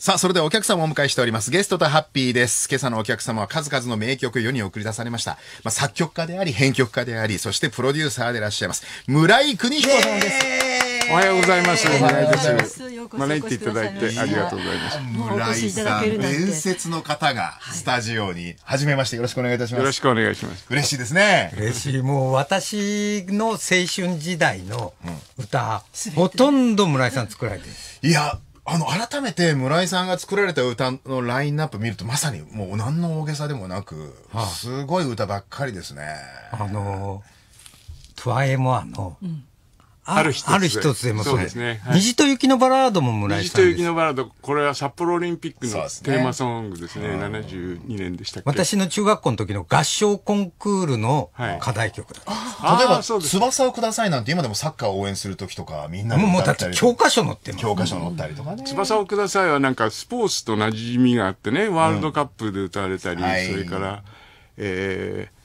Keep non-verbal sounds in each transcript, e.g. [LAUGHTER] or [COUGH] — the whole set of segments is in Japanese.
さあ、それではお客様をお迎えしております。ゲストとハッピーです。今朝のお客様は数々の名曲世に送り出されました。まあ、作曲家であり、編曲家であり、そしてプロデューサーでいらっしゃいます。村井邦彦さんです。おはようございます。おはようございます。招いていただいてありがとうございます。村井さん、伝説の方がスタジオに、はじめましてよろしくお願いいたします。よろしくお願いします。嬉しいですね。嬉しい。もう私の青春時代の歌、うん、ほとんど村井さん作られてる。いや、あの、改めて村井さんが作られた歌のラインナップ見ると、まさにもう何の大げさでもなく、すごい歌ばっかりですね。あの、トゥアエモアの、うんあ一つある一つでもそうですね。はい、虹と雪のバラードも村井さん虹と雪のバラード、これは札幌オリンピックのテーマソングですね。すね72年でしたっけ私の中学校の時の合唱コンクールの課題曲だった、はい、例えば、翼をくださいなんて今でもサッカーを応援する時とか、みんなももうだって教科書載ってます。教科書載ったりとかね。翼をくださいはなんかスポーツと馴染みがあってね、ワールドカップで歌われたり、うん、それから、えー、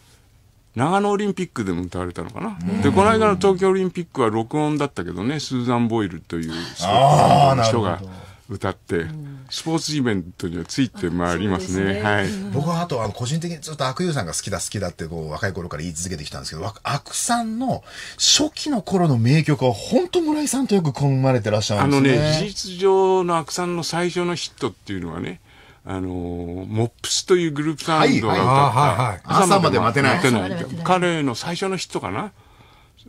長野オリンピックでも歌われたのかな。で、この間の東京オリンピックは録音だったけどね、スーザン・ボイルという人が歌って、スポーツイベントにはついて回りますね。すねはい。僕はあと、あの、個人的にずっと悪友さんが好きだ好きだってこう、若い頃から言い続けてきたんですけど、悪さんの初期の頃の名曲は本当村井さんとよく組まれてらっしゃるんですね。あのね、事実上の悪さんの最初のヒットっていうのはね、あのモップスというグループサウンドが歌はいはい、朝まで待てないてない彼の最初のヒットかな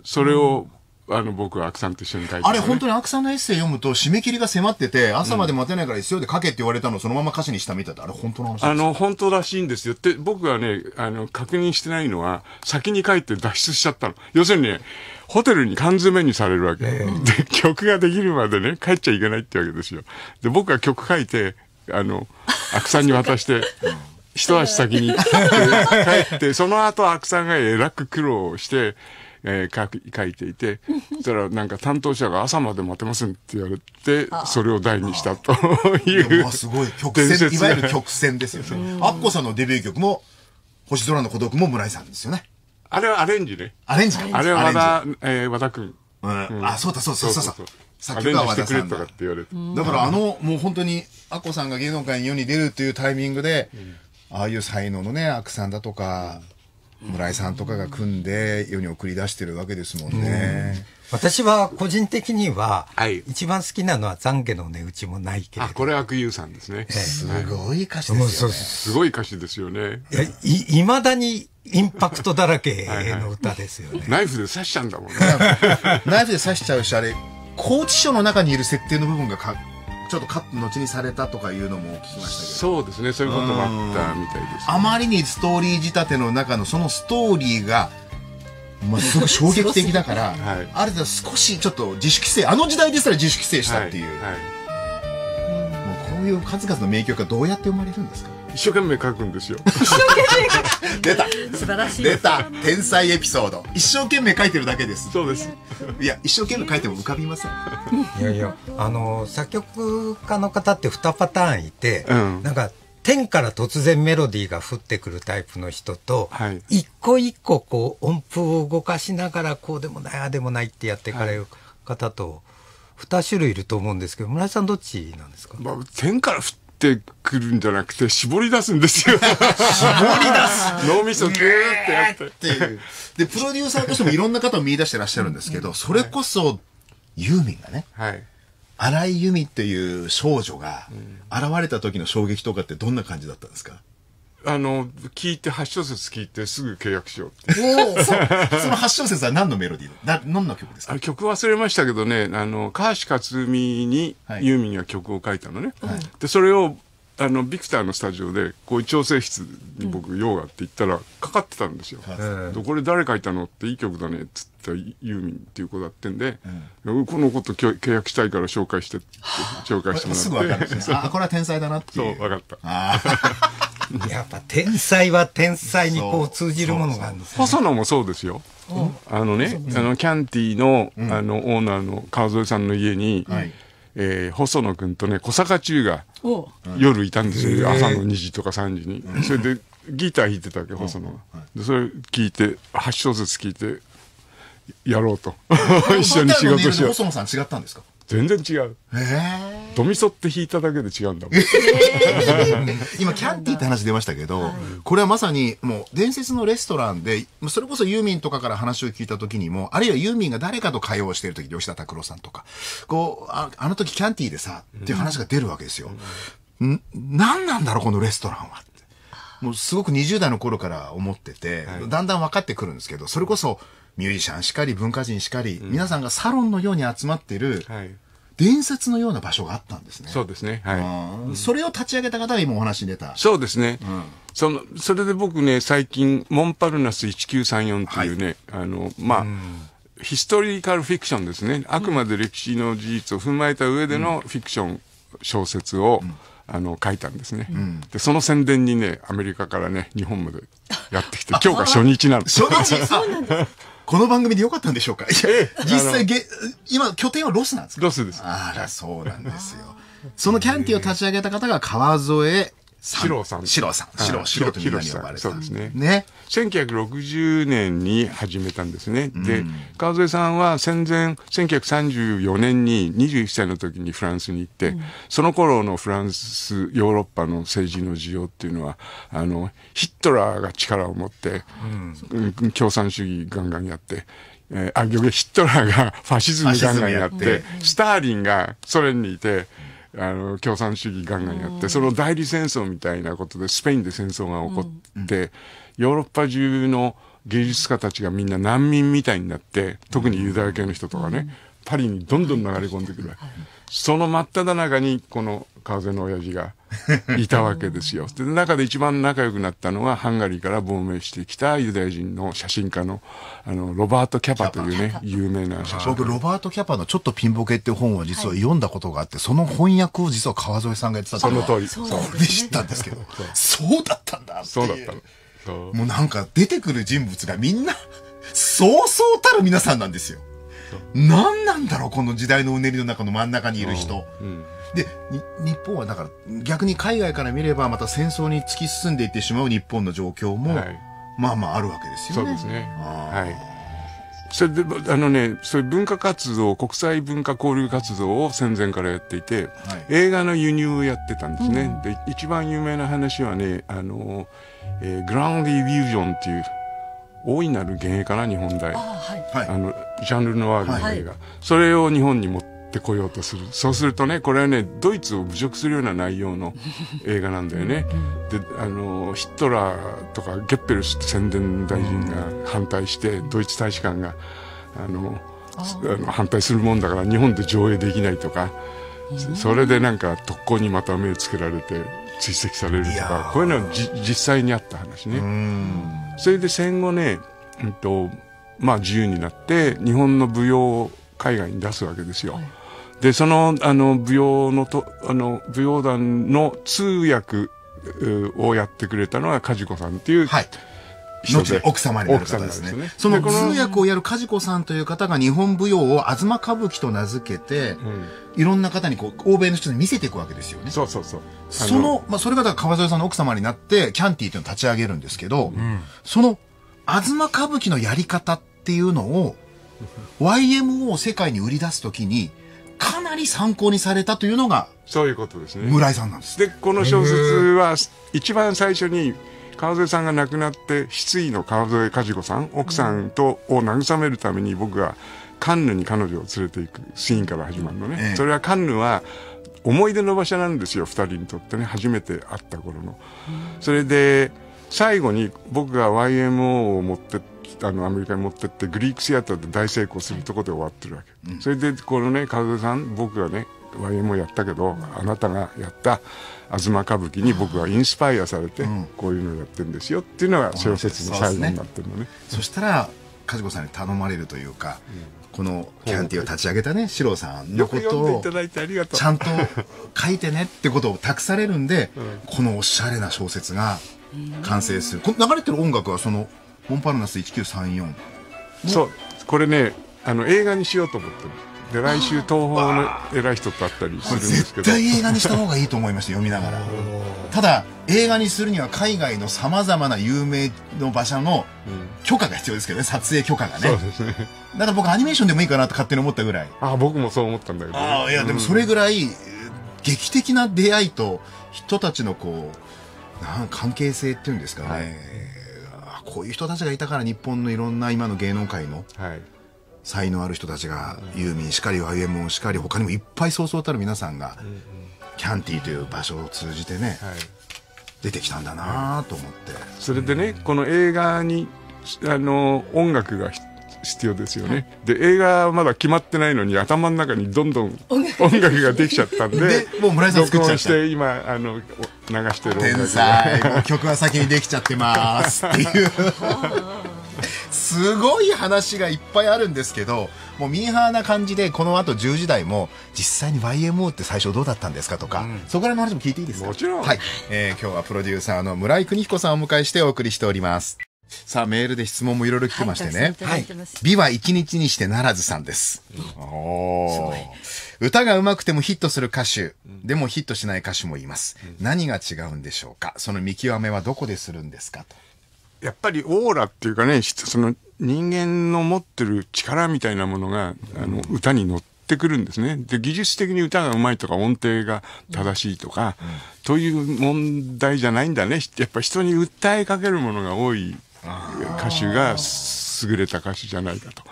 それを、あの僕はアクさんと一緒に書いて、あれ本当にアクさんのエッセイ読むと締め切りが迫ってて朝まで待てないから一緒で書けって言われたのをそのまま歌詞にしたみたいであれ本当の話あの本当らしいんですよって僕はねあの確認してないのは先に書いて脱出しちゃったの要するに、ね、ホテルに缶詰にされるわけ、で曲ができるまでね帰っちゃいけないってわけですよで僕は曲書いてあの阿久さんに渡して一足先に帰ってその後阿久さんがえらく苦労して。えー、書書いていて、そしたらなんか担当者が朝まで待てませんって言われて、それを題にしたという。すごい曲線、いわゆる曲線ですよね。アッコさんのデビュー曲も、星空の孤独も村井さんですよね。あれはアレンジね。アレンジあれは和田、えー、和田くん。あ、そうだ、そうそうそうそう。作曲は和田さんだ。だからあの、もう本当に、アッコさんが芸能界に世に出るっていうタイミングで、ああいう才能のね、アクさんだとか、村井さんとかが組んで世に送り出してるわけですもんね。私は個人的には、一番好きなのは懺悔の値打ちもないけれど。これ悪友さんですね。ええ、すごい歌詞ですよね。すごい歌詞ですよね。い、いまだにインパクトだらけの歌ですよね。はいはい、ナイフで刺しちゃうんだもんね。[LAUGHS] ナイフで刺しちゃうし、あれ、拘置所の中にいる設定の部分がかちょっとカット後にされたとかいうのも聞きましたけどそうですねそういうこともあったみたいです、ね、あまりにストーリー仕立ての中のそのストーリーがまあ、すごく衝撃的だから、[LAUGHS] はい、ある程度少しちょっと自主規制あの時代ですら自主規制したっていう、はいはい、もうこういう数々の名曲がどうやって生まれるんですか一生懸命書くんですよ。一生懸命書く。出た。素晴らしい。出た。天才エピソード。一生懸命書いてるだけです。そうです。いや、一生懸命書いても浮かびません。いやいや、あの、作曲家の方って二パターンいて、うん、なんか、天から突然メロディーが降ってくるタイプの人と、はい、一個一個こう音符を動かしながらこうでもないああでもないってやっていかれる方と、二種類いると思うんですけど村井さんどっちなんですか、まあ、天から降ってってくるんじゃなくて、絞り出すんですよ。絞り出す脳みそギューってやって。っていう。で、プロデューサーとしてもいろんな方を見出してらっしゃるんですけど、それこそ、ユーミンがね、はい、荒井由実っていう少女が、現れた時の衝撃とかってどんな感じだったんですか、あの、聞いて、8小節聞いて、すぐ契約しようって。おその8小節は何のメロディーだ何の曲ですか曲忘れましたけどね、あの、川橋克美に、ユーミンが曲を書いたのね。はい、で、それを、あの、ビクターのスタジオで、こういう調整室に僕、ヨーガって言ったら、かかってたんですよ。うん、これ誰書いたのっていい曲だね、つったユーミンっていう子だってんで、うん、この子と契約したいから紹介して、[LAUGHS] 紹介してもらって。すぐ分かるんですあ、これは天才だなってそう、分かった。[LAUGHS] やっぱ天才は天才にこう通じるものがあるんですね、細野もそうですよ。あのね、あのキャンティの、あのオーナーの川添さんの家に、はいえー、細野君とね小坂中が夜いたんですよ、朝の2時とか3時に、それでギター弾いてたわけ細野が、でそれ聞いて8小節聞いてやろうと [LAUGHS] [LAUGHS] 一緒に仕事しよう細野さん違ったんですか全然違う。ドミソって弾いただけで違うんだもん。[LAUGHS] 今、キャンティーって話出ましたけど、これはまさに、もう、伝説のレストランで、それこそユーミンとかから話を聞いた時にも、あるいはユーミンが誰かと会話をしている時、吉田拓郎さんとか、こう、ああの時キャンティーでさ、っていう話が出るわけですよ。うん、何なんだろう、このレストランは。もうすごく20代の頃から思ってて、だんだん分かってくるんですけど、それこそ、ミュージシャンしかり、文化人しかり、うん、皆さんがサロンのように集まっている、はい、伝説のような場所があったんですね。そうですね。はい。それを立ち上げた方が今お話に出た。そうですね。うん、その、それで僕ね、最近、モンパルナス1934っていうね、はい、あの、まあ、うんヒストリカルフィクションですね。あくまで歴史の事実を踏まえた上でのフィクション、小説を、うん、あの、書いたんですね、うん、で、その宣伝にね、アメリカからね、日本までやってきて、今日が初日なの。初日そうなんです。この番組で良かったんでしょうかいや、実際げ、今、拠点はロスなんですかロスです。あら、そうなんですよ。そのキャンティを立ち上げた方が川添四郎さん。四郎さん。四郎、四郎とみんなに呼ばれた。そうですね。ね。1960年に始めたんですね。で、川添さんは戦前、1934年に21歳の時にフランスに行って、その頃のフランス、ヨーロッパの政治の需要っていうのは、あの、ヒットラーが力を持って、うん、共産主義ガンガンやって、えー、あ、逆にヒットラーがファシズムガンガンやって、スターリンがソ連にいて、あの共産主義ガンガンやって、その代理戦争みたいなことでスペインで戦争が起こって、ヨーロッパ中の芸術家たちがみんな難民みたいになって特にユダヤ系の人とかね、パリにどんどん流れ込んでくる、その真っ只中にこの風の親父が。[LAUGHS] いたわけですよ。で、中で一番仲良くなったのは、ハンガリーから亡命してきたユダヤ人の写真家の、あの、ロバート・キャパというね、有名な写真僕、ロバート・キャパのちょっとピンボケって本を実は読んだことがあって、その翻訳を実は川添さんがやってたその通り。そう。こ知ったんですけど、そうだったんだそうだったの。もうなんか出てくる人物がみんな、そうそうたる皆さんなんですよ。何なんだろうこの時代のうねりの中の真ん中にいる人、うん、で日本はだから逆に海外から見ればまた戦争に突き進んでいってしまう日本の状況も、はい、まあまああるわけですよね。そうですねはいそれで、あのね、そういう文化活動、国際文化交流活動を戦前からやっていて、はい、映画の輸入をやってたんですね。うん、で、一番有名な話はね、あの、えー、グランディ・ビュージョンっていう、大いなる幻影かな、日本大。あ,、はい、あのジャンルのワールドの映はい、それを日本に持ってこようとするそうするとねこれはねドイツを侮辱するような内容の [LAUGHS] 映画なんだよねであのヒットラーとかゲッペルス宣伝大臣が反対して、ドイツ大使館があの反対するもんだから日本で上映できないとか、それでなんか特攻にまた目をつけられて追跡されるとかこういうのは実際にあった話ねそれで戦後ね、うん、と、まあ、自由になって日本の舞踊を海外に出すわけですよ。はい、でそのあの舞踊のとあの舞踊団の通訳をやってくれたのは梶子さんっていう、はい、後で奥様になる方ですね。すねその通訳をやる梶子さんという方が日本舞踊を東歌舞伎と名付けて、うん、いろんな方にこう、欧米の人に見せていくわけですよね。そうそうそう。のその、まあ、それが川添さんの奥様になって、キャンティーというのを立ち上げるんですけど、うん、その東歌舞伎のやり方っていうのを YMO を世界に売り出すときに、かなり参考にされたというのが、そういうことですね。村井さんなんです。で、この小説は、一番最初に、川添さんが亡くなって、失意の川添梶子さん、奥さんと、を慰めるために僕が、カンヌに彼女を連れていくシーンから始まるのね。えそれはカンヌは、思い出の場所なんですよ、二人にとってね、初めて会った頃の。それで、最後に僕が YMO を持ってあのアメリカに持ってってグリークシアターで大成功するとこで終わってるわけ、うん、それでこのね茂さん僕がね YMO やったけどあなたがやった「吾妻歌舞伎」に僕はインスパイアされて、うん、こういうのをやってるんですよっていうのが小説の最後になってるのね、ね、そしたら梶子さんに頼まれるというか、うん、このキャンティーを立ち上げたね四郎さんのことをちゃんと書いてねってことを託されるんで、このおしゃれな小説が完成するこ流れてる音楽はその「モンパルナス1934」そうこれねあの映画にしようと思ってるで来週東宝の偉い人と会ったりするんですけど絶対映画にした方がいいと思いました読みながらただ映画にするには海外のさまざまな有名の場所の許可が必要ですけどね撮影許可がねそうですねだから僕アニメーションでもいいかなと勝手に思ったぐらいあ僕もそう思ったんだけど、ね、あいやでもそれぐらい、うん、劇的な出会いと人たちのこうなん関係性っていうんですかね、はい、こういう人たちがいたから日本のいろんな今の芸能界の才能ある人たちが、ユーミンしかり YMO しかり他にもいっぱいそうそうたる皆さんが、キャンティという場所を通じてね、はい、出てきたんだなと思って、それでね、この映画にあの音楽が必要ですよね、はい、で映画まだ決まってないのに頭の中にどんどん音楽ができちゃったんでもう村井さん作っちゃったして今あの流してる天才曲は先にできちゃってますっていうすごい話がいっぱいあるんですけどもうミーハーな感じでこの後10時台も実際に YMO って最初どうだったんですかとか、うん、そこら辺の話も聞いていいですかもちろん、はいえー、今日はプロデューサーの村井邦彦さんをお迎えしてお送りしておりますさあ、メールで質問もいろいろ来てましてね。はい。美は一日にしてならずさんです。うん、お歌が上手くてもヒットする歌手、でもヒットしない歌手もいます。うん、何が違うんでしょうかその見極めはどこでするんですかと。やっぱりオーラっていうかね、その人間の持ってる力みたいなものが、あの、歌に乗って、てくるんですね。で、技術的に歌がうまいとか音程が正しいとか、うん、という問題じゃないんだね。やっぱ人に訴えかけるものが多い歌手が優れた歌手じゃないかと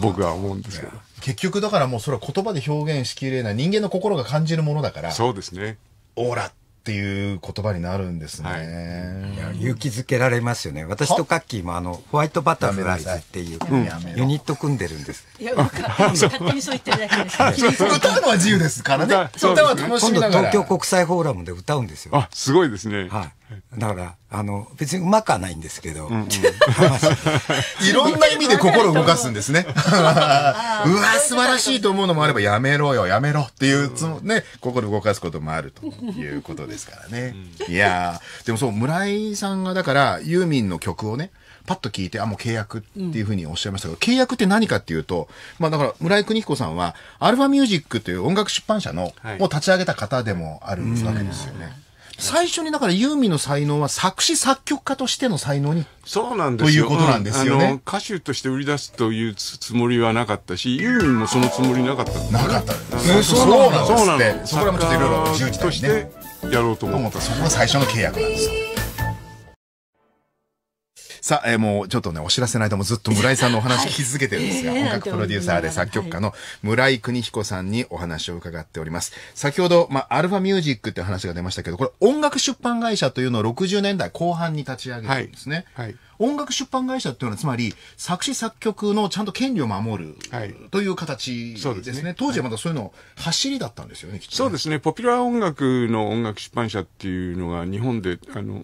僕は思うんですけど結局だからもうそれは言葉で表現しきれない人間の心が感じるものだからそうですねオーラっていう言葉になるんですね、はい、勇気づけられますよね私とカッキーもあのホワイトバタフライズっていうユニット組んでるんですいや勝手にそう言ってるだけです、歌うのは自由ですからね歌は楽しみながら今度東京国際フォーラムで歌うんですよあすごいですねはいだからあの別にうまくはないんですけど、いろんな意味で心を動かすんですね [LAUGHS] うわ素晴らしいと思うのもあればやめろよやめろっていうつも、ね、心を動かすこともあるということですからね、いやでもそう村井さんがだからユーミンの曲をねパッと聞いて、あ、もう契約っていうふうにおっしゃいましたけど、うん、契約って何かっていうと、まあだから村井邦彦さんは、アルファミュージックという音楽出版社の、を立ち上げた方でもあるわけですよね。最初にだからユーミンの才能は作詞作曲家としての才能に。そうなんですよ。ということなんですよね、うん、歌手として売り出すというつもりはなかったし、ユーミンもそのつもりなかった、なかったです、そうなんですそこらもちょっといろいろ自由自在やろうと思った。そこが最初の契約なんですよ。さあ、えー、もうちょっとね、お知らせの間もずっと村井さんのお話 [LAUGHS] 聞き続けてるんですが、はい、音楽プロデューサーで作曲家の村井邦彦さんにお話を伺っております。先ほど、まあ、アルファミュージックって話が出ましたけど、これ音楽出版会社というのを60年代後半に立ち上げてるんですね。はい、はい音楽出版会社っていうのは、つまり作詞作曲のちゃんと権利を守る、はい、という形ですねですね、当時はまだそういうの走りだったんですよね、ねそうですね。ポピュラー音楽の音楽出版社っていうのが日本で、あの、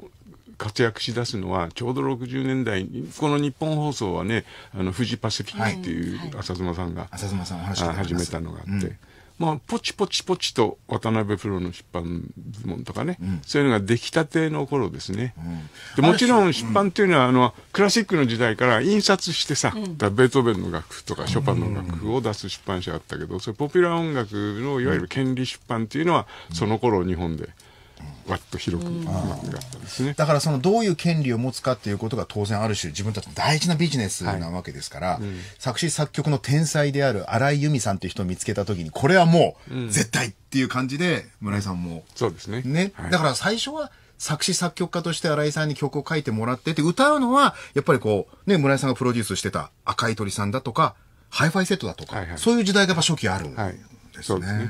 活躍しだすのは、ちょうど60年代この日本放送はね、あの、フジパシフィックっていう浅妻さんが、浅妻さん始めたのがあって、まあ、ポチポチポチと渡辺プロの出版部門とかね、うん、そういうのが出来たての頃ですね。うん、でもちろん出版っていうのは、あの、クラシックの時代から印刷してさ、うん、ベートーベンの楽譜とかショパンの楽譜を出す出版社あったけど、それポピュラー音楽のいわゆる権利出版っていうのは、その頃日本で。うんわっと広く広くなったんですね、だからそのどういう権利を持つかっていうことが当然ある種自分たちの大事なビジネスなわけですから、はいうん、作詞作曲の天才である荒井由美さんっていう人を見つけた時にこれはもう絶対っていう感じで村井さんも、うん、そうですねね、はい、だから最初は作詞作曲家として新井さんに曲を書いてもらってて、歌うのは、やっぱりこう、ね、村井さんがプロデュースしてた赤い鳥さんだとか、ハイファイセットだとか、はいはい、そういう時代がやっぱ初期あるんですね。はい、そうですね。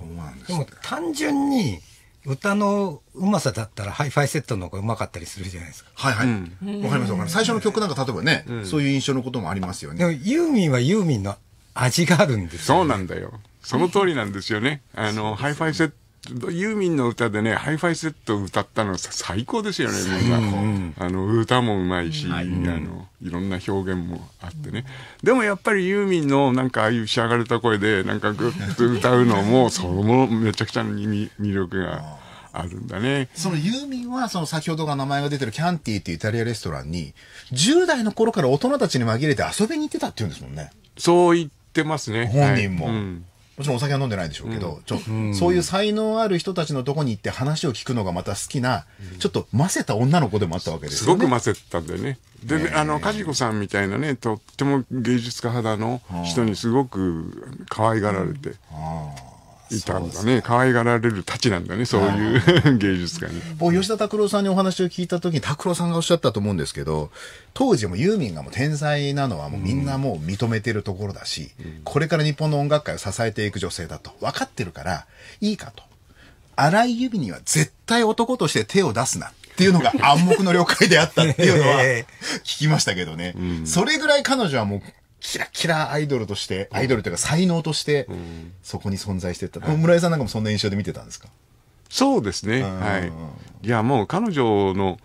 そうなんです、ね、でも単純に、歌のうまさだったらハイファイセットの方がうまかったりするじゃないですか。はいはい。わ、うん、かりますわかります。最初の曲なんか例えばね、うん、そういう印象のこともありますよね。でもユーミンはユーミンの味があるんですよ、ね、そうなんだよ。その通りなんですよね。あの、ハイファイセッユーミンの歌でね、ハイファイセット歌ったの最高ですよね、みんな。あの、歌もうまいし、はい、あの、いろんな表現もあってね。うん、でもやっぱりユーミンのなんかああいう仕上がれた声で、なんかグッと歌うのも、それもめちゃくちゃに魅力が。あるんだね。そのユーミンは、その先ほどが名前が出てるキャンティーっていうイタリアレストランに、10代の頃から大人たちに紛れて遊びに行ってたっていうんですもんね。そう言ってますね。本人も。はいうんもちろんお酒は飲んでないでしょうけど、ちょそういう才能ある人たちのとこに行って話を聞くのがまた好きな、ちょっとませた女の子でもあったわけですよね。すごくませたんだよね。で、ね、あの、かじこさんみたいなね、とっても芸術家肌の人にすごく可愛がられて。はあいたんだね可愛がられるたちなんだねそういう芸術家に僕吉田拓郎さんにお話を聞いた時に拓郎さんがおっしゃったと思うんですけど当時もユーミンがもう天才なのはもうみんなもう認めてるところだし、うん、これから日本の音楽界を支えていく女性だと分かってるからいいかと荒井由美には絶対男として手を出すなっていうのが暗黙の了解であったっていうのは [LAUGHS] 聞きましたけどね、うん、それぐらい彼女はもうキラキラアイドルとして、アイドルというか才能として、そこに存在してた。村井さんなんかもそんな印象で見てたんですかそうですね。はい。いや、もう彼女の、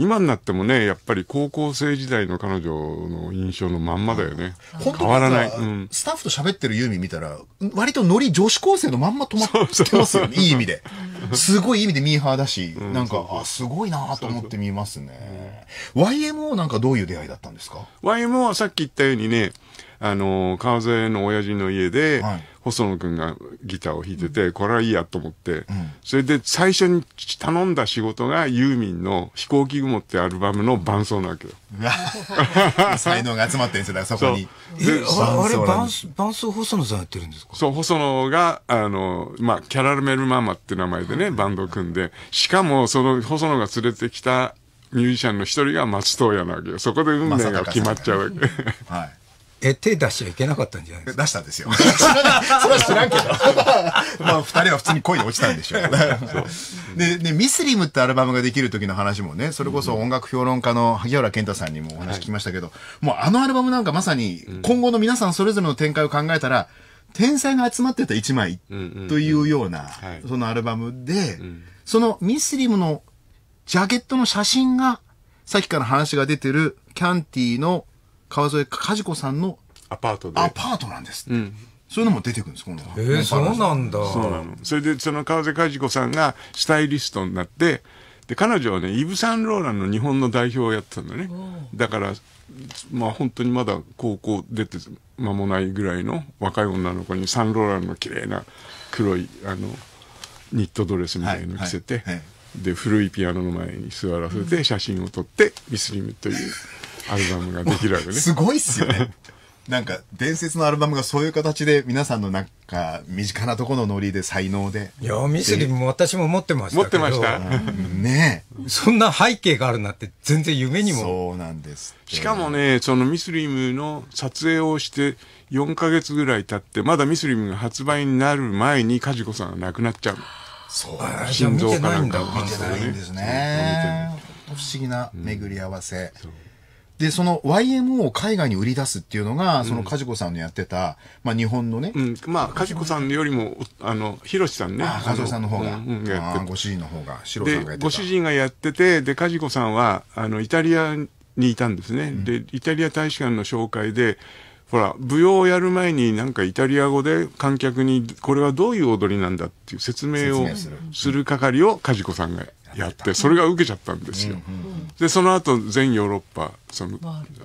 今になってもねやっぱり高校生時代の彼女の印象のまんまだよね変わらない、うん、スタッフと喋ってるユーミン見たら割とノリ女子高生のまんま止まってますよねいい意味ですごい意味でミーハーだし、うん、なんかあすごいなと思って見ますね YMO なんかどういう出会いだったんですか YMO はさっき言ったようにねあの、川添の親父の家で、はい、細野君がギターを弾いてて、これはいいやと思って、それで最初に頼んだ仕事がユーミンの飛行機雲ってアルバムの伴奏なわけよ。[LAUGHS] 才能が集まってるんですよ、そこに。であれ伴、伴奏細野さんやってるんですかそう、細野が、あの、まあ、キャラメルママって名前でね、バンド組んで、しかもその細野が連れてきたミュージシャンの一人が松任谷なわけよ。そこで運命が決まっちゃうわけ。はい。え、手出しちゃいけなかったんじゃないですか出したんですよ。[LAUGHS] それは知らんけど。[LAUGHS] まあ、二人は普通に恋に落ちたんでしょ [LAUGHS] う。で、で、ミスリムってアルバムができる時の話もね、それこそ音楽評論家の萩原健太さんにもお話聞きましたけど、はい、もうあのアルバムなんかまさに、今後の皆さんそれぞれの展開を考えたら、天才が集まってた一枚というような、そのアルバムで、うん、そのミスリムのジャケットの写真が、さっきから話が出てるキャンティの川添和子さんのアパートで。アパートなんですうんそういうのも出てくるんです、今えー、そうなんだ。そうなの。それで、その川瀬和子さんがスタイリストになって、で、彼女はね、イブ・サンローランの日本の代表をやってたんだね。だから、まあ本当にまだ高校出て間もないぐらいの若い女の子にサンローランの綺麗な黒い、あの、ニットドレスみたいの着せて、はいはいはい、で、古いピアノの前に座らせて写真を撮ってミスリムという。アルバムができるわけね。すごいっすよね。なんか伝説のアルバムがそういう形で皆さんのなんか身近なところのノリで才能で。いや、ミスリも私も持ってました持ってました。ねえ。そんな背景があるなって全然夢にも。そうなんです。しかもね、そのミスリムの撮影をして4ヶ月ぐらい経って、まだミスリムが発売になる前にカジコさんが亡くなっちゃう。そう。心臓かなんかを、ね。見てないんですね。不思議な巡り合わせ。うんで、その YMO を海外に売り出すっていうのが、その梶子さんのやってた、まあ日本のね。うん、まあ梶子さんよりも、あの、広さんね。ああ、梶子さんの方が。うん、やってご主人の方が、白さんがやってた。ご主人がやってて、で、梶子さんは、あの、イタリアにいたんですね。うん、で、イタリア大使館の紹介で、ほら、舞踊をやる前になんかイタリア語で観客にこれはどういう踊りなんだっていう説明をする係を梶子さんがやってそれが受けちゃったんですよ。でその後全ヨーロッパその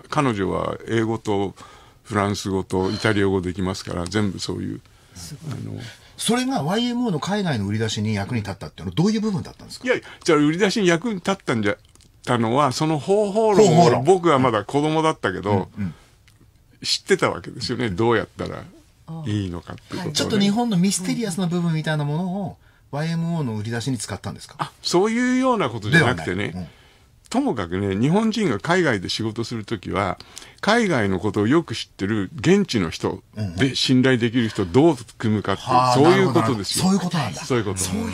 彼女は英語とフランス語とイタリア語できますから全部そういう。あのそれが YMO の海外の売り出しに役に立ったっていうのはどういう部分だったんですかいやじゃあ売り出しに役に立ったんじゃたのはその方法論を僕はまだ子供だったけど、うんうん、知ってたわけですよねどうやったらいいのかっていうこと、ね、ちょっと日本のミステリアスな部分みたいなものを YMO の売り出しに使ったんですかあそういうようなことじゃなくてね、うん、ともかくね、日本人が海外で仕事するときは、海外のことをよく知ってる現地の人で信頼できる人どう組むかっていう、うん、そういうことですよ。そういうことなんだ。そういうこと。そういう部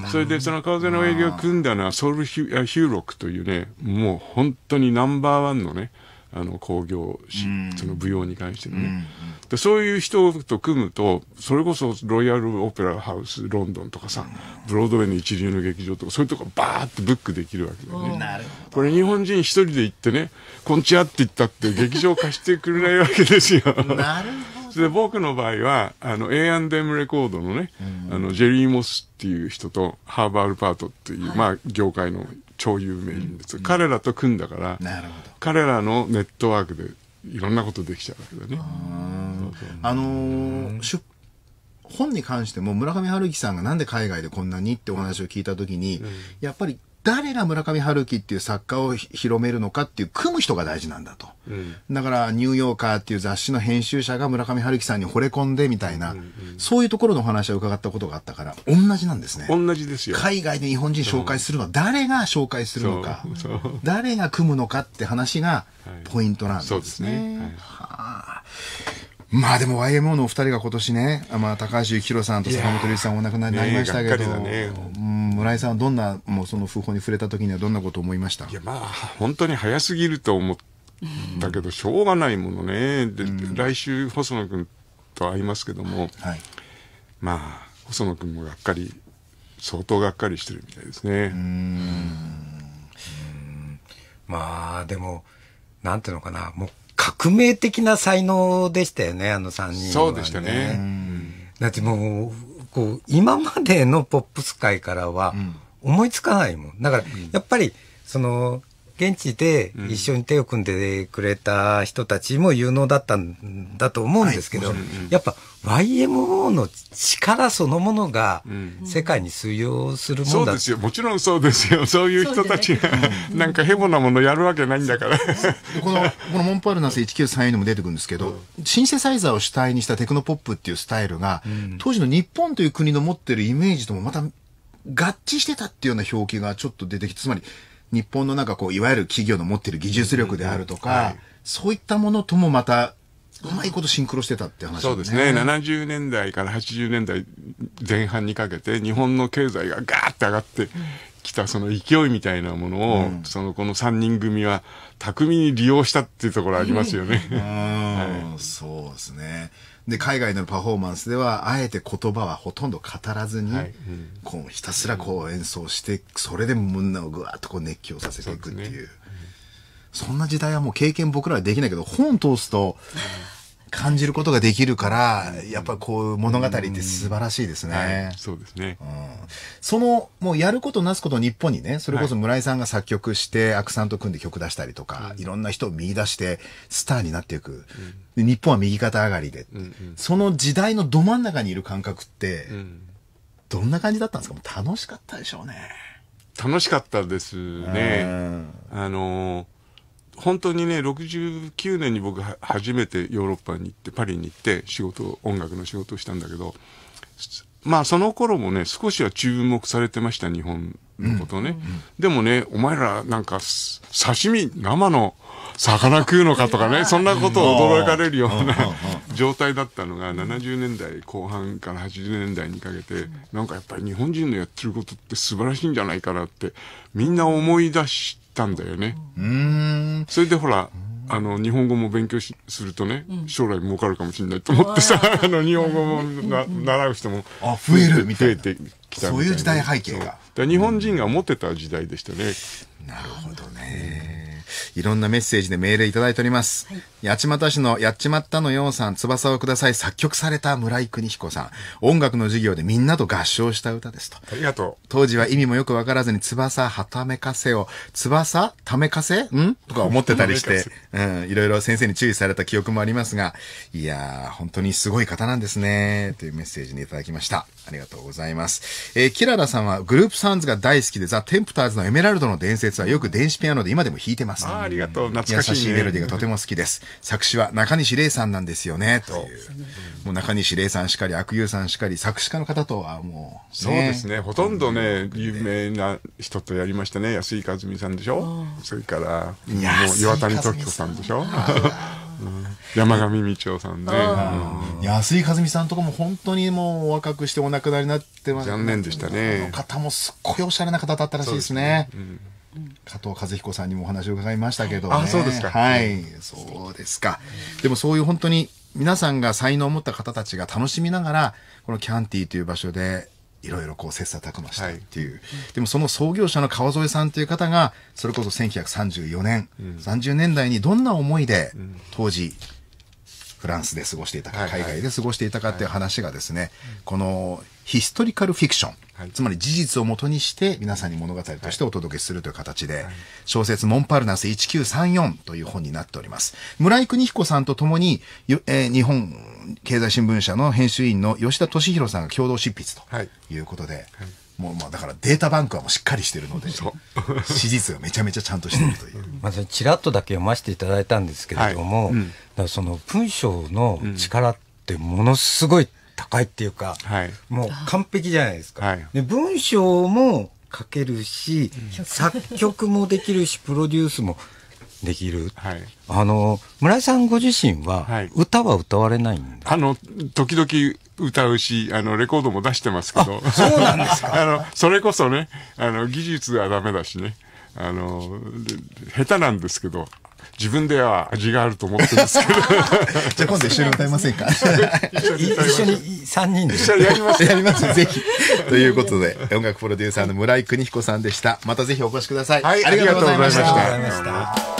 分それでその川沿の営業を組んだのはソウルヒュヒューロックというね、もう本当にナンバーワンのね、あの工業し、その舞踊に関してのね、で。そういう人と組むと、それこそロイヤル・オペラ・ハウス、ロンドンとかさ、ブロードウェイの一流の劇場とか、そういうとこバーってブックできるわけだよね。これ日本人一人で行ってね、こんちやって言ったって劇場貸してくれないわけですよ。なるほど。[LAUGHS] で僕の場合は、あの、A&M レコードのね、うん、あの、ジェリー・モスっていう人と、ハーバール・パートっていう、はい、まあ、業界の超有名人うん、彼らと組んだから彼らのネットワークでいろんなことできちゃうわけだね。あのー、出本に関しても村上春樹さんがなんで海外でこんなにってお話を聞いた時に、やっぱり誰が村上春樹っていう作家を広めるのかっていう組む人が大事なんだと、うん、だからニューヨーカーっていう雑誌の編集者が村上春樹さんに惚れ込んでみたいな、うんうん、そういうところのお話を伺ったことがあったから同じなんですね同じですよ海外で日本人紹介するのは誰が紹介するのか誰が組むのかって話がポイントなんですねはい、ですね、はい、はまあでも YMO のお二人が今年ね、まあ、高橋幸宏さんと坂本龍一さんお亡くなりになりましたけど、ね、村井さんはどんな、もうその訃報に触れた時にはどんなことを思いましたいや、まあ、本当に早すぎると思ったけど、しょうがないものね。で、来週、細野君と会いますけども、はい、まあ、細野君もがっかり、相当がっかりしてるみたいですね。まあ、でも、なんていうのかな、もう革命的な才能でしたよね、あの3人、ね、そうでしたね。だってもう、う今までのポップス界からは思いつかないもん。だから、やっぱり、その、現地で一緒に手を組んでくれた人たちも有能だったんだと思うんですけど、はい、やっぱ YMO の力そのものが世界に通用するものだ、うん、そうですよ。もちろんそうですよ。そういう人たちが、なんかヘボなものやるわけないんだから。この、このモンパルナス1934にも出てくるんですけど、シンセサイザーを主体にしたテクノポップっていうスタイルが、うん、当時の日本という国の持ってるイメージともまた合致してたっていうような表記がちょっと出てきて、つまり、日本の中こう、いわゆる企業の持ってる技術力であるとか、うんうんはい、そういったものともまた、うまいことシンクロしてたって話、ね、そうですね。70年代から80年代前半にかけて、日本の経済がガーッて上がってきたその勢いみたいなものを、うん、そのこの3人組は巧みに利用したっていうところありますよね。うん [LAUGHS] はい、そうですね。で、海外のパフォーマンスでは、あえて言葉はほとんど語らずに、はいうん、こうひたすらこう演奏して、それでみんなをぐわっとこう熱狂させていくっていう。そ、ねうん、そんな時代はもう経験僕らはできないけど、本通すと、感じることができるから、やっぱこう物語って素晴らしいですね。うんはい、そうですね、うん。その、もうやることなすこと日本にね、それこそ村井さんが作曲して、アクさんと組んで曲出したりとか、うん、いろんな人を見出して、スターになっていく。日本は右肩上がりで、うんうん、その時代のど真ん中にいる感覚って、どんな感じだったんですか楽しかったでしょうね。楽しかったですね。あのー本当にね、69年に僕は初めてヨーロッパに行って、パリに行って仕事、音楽の仕事をしたんだけど、まあその頃もね、少しは注目されてました、日本のことね。うんうん、でもね、お前らなんか刺身、生の魚食うのかとかね、そんなことを驚かれるような状態だったのが、70年代後半から80年代にかけて、なんかやっぱり日本人のやってることって素晴らしいんじゃないかなって、みんな思い出して、したんだよね。うん。それでほら、あの、日本語も勉強するとね、将来儲かるかもしれないと思ってさ、[LAUGHS] あの、日本語もな習う人も。あ、増えるみたいな。増えてきたそういう時代背景が。日本人が持ってた時代でしたね。なるほどね。いろんなメッセージでメールいただいております。はい、八街市のやっちまったのようさん、翼をください、作曲された村井邦彦さん。音楽の授業でみんなと合唱した歌ですと。ありがとう。当時は意味もよくわからずに、翼はためかせを、翼ためかせんとか思ってたりして、うん、いろいろ先生に注意された記憶もありますが、いやー、本当にすごい方なんですね、というメッセージにいただきました。ありがとうございます。えー、キララさんはグループサウンズが大好きで、ザ・テンプターズのエメラルドの伝説はよく電子ピアノで今でも弾いてます。あありがとう、懐かしい、ね、優しいメロディーがとても好きです。作詞は中西礼さんなんですよね、という。もう中西礼さんしかり、悪友さんしかり、作詞家の方とはもう、そうですね。ほとんどね、有名な人とやりましたね。安井和美さんでしょそれから、岩谷時子さんでしょ山上道夫さんね、うん、安井和美さんとかも本当にもう若くしてお亡くなりになってます残念でしたねこの方もすっごいおしゃれな方だったらしいですね、ねうん、加藤和彦さんにもお話を伺いましたけど、ね、あそうですかはいそうですかでもそういう本当に皆さんが才能を持った方たちが楽しみながらこのキャンティという場所でいろいろこう切磋琢磨したいっていう、はい、でもその創業者の川添さんという方がそれこそ1934年、うん、30年代にどんな思いで当時、フランスで過ごしていたか、海外で過ごしていたかっていう話がですね、このヒストリカルフィクション。はい、つまり事実をもとにして皆さんに物語としてお届けするという形で、小説モンパルナス1934という本になっております。村井邦彦さんと共に、えー、日本経済新聞社の編集員の吉田敏弘さんが共同執筆ということで、はい、もうまあだからデータバンクはもうしっかりしてるので、史 [LAUGHS] 実がめちゃめちゃちゃんとしてるという。まずちらっとだけ読ませていただいたんですけれども、うん、その文章の力ってものすごい、うん高いっていうか、はい、もう完璧じゃないですか。はい、で文章も書けるし、うん、作曲もできるし、プロデュースもできる。はい、あの、村井さんご自身は、歌は歌われないんであの、時々歌うし、あの、レコードも出してますけど。そうなんですか [LAUGHS] あの、それこそね、あの、技術はダメだしね。あの、下手なんですけど、自分では味があると思ってるんですけど [LAUGHS] じゃあ今度一緒に歌いませんか一緒に3人で一緒にやりますやりますぜひということで音楽プロデューサーの村井邦彦さんでしたまたぜひお越しください、はい、ありがとうございました